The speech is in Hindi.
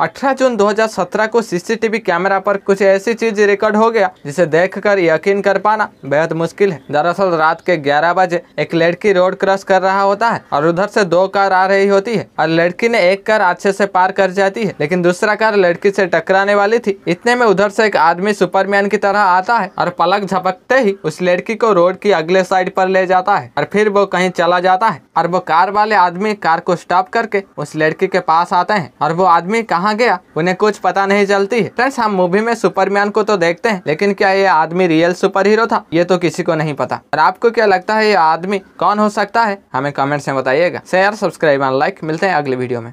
18 जून 2017 को सीसीटीवी कैमरा पर कुछ ऐसी चीज रिकॉर्ड हो गया जिसे देखकर यकीन कर पाना बेहद मुश्किल है दरअसल रात के 11 बजे एक लड़की रोड क्रॉस कर रहा होता है और उधर से दो कार आ रही होती है और लड़की ने एक कार अच्छे से पार कर जाती है लेकिन दूसरा कार लड़की से टकराने वाली थी इतने में उधर से एक आदमी सुपरमैन की तरह आता है और पलक झपकते ही उस लड़की को रोड की अगले साइड पर ले जाता है और फिर वो कहीं चला जाता है और वो कार वाले आदमी कार को स्टॉप करके उस लड़की के पास आते हैं और वो आदमी कहा कहाँ गया उन्हें कुछ पता नहीं चलती है फ्रेंड्स हम मूवी में सुपरमैन को तो देखते हैं लेकिन क्या ये आदमी रियल सुपर हीरो था ये तो किसी को नहीं पता और आपको क्या लगता है ये आदमी कौन हो सकता है हमें कमेंट्स में बताइएगा शेयर सब्सक्राइब एंड लाइक मिलते हैं अगले वीडियो में